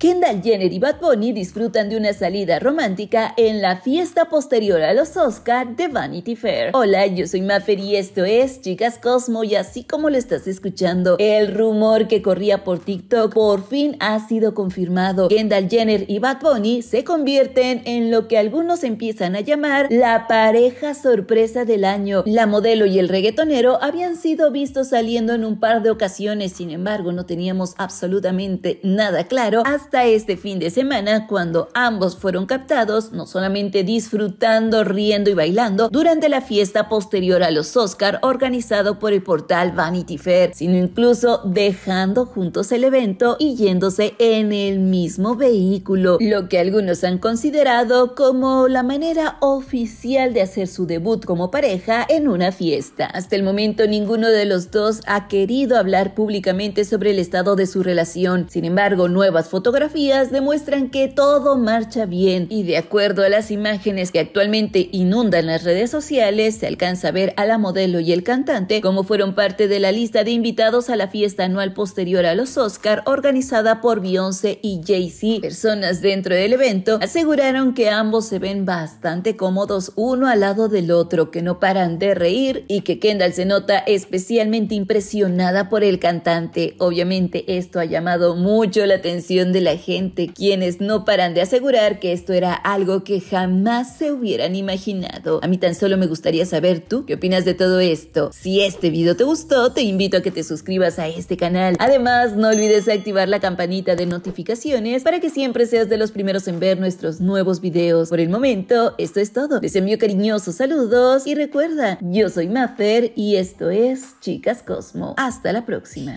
Kendall Jenner y Bad Bunny disfrutan de una salida romántica en la fiesta posterior a los Oscar de Vanity Fair. Hola, yo soy Maffer y esto es Chicas Cosmo y así como lo estás escuchando, el rumor que corría por TikTok por fin ha sido confirmado. Kendall Jenner y Bad Bunny se convierten en lo que algunos empiezan a llamar la pareja sorpresa del año. La modelo y el reggaetonero habían sido vistos saliendo en un par de ocasiones, sin embargo no teníamos absolutamente nada claro hasta este fin de semana cuando ambos fueron captados, no solamente disfrutando, riendo y bailando durante la fiesta posterior a los Oscar organizado por el portal Vanity Fair, sino incluso dejando juntos el evento y yéndose en el mismo vehículo, lo que algunos han considerado como la manera oficial de hacer su debut como pareja en una fiesta. Hasta el momento ninguno de los dos ha querido hablar públicamente sobre el estado de su relación, sin embargo nuevas fotografías demuestran que todo marcha bien y de acuerdo a las imágenes que actualmente inundan las redes sociales, se alcanza a ver a la modelo y el cantante como fueron parte de la lista de invitados a la fiesta anual posterior a los Oscar organizada por Beyoncé y Jay-Z. Personas dentro del evento aseguraron que ambos se ven bastante cómodos uno al lado del otro, que no paran de reír y que Kendall se nota especialmente impresionada por el cantante. Obviamente esto ha llamado mucho la atención de la gente, quienes no paran de asegurar que esto era algo que jamás se hubieran imaginado. A mí tan solo me gustaría saber tú qué opinas de todo esto. Si este video te gustó, te invito a que te suscribas a este canal. Además, no olvides activar la campanita de notificaciones para que siempre seas de los primeros en ver nuestros nuevos videos. Por el momento, esto es todo. Les envío cariñosos saludos y recuerda, yo soy Mafer y esto es Chicas Cosmo. Hasta la próxima.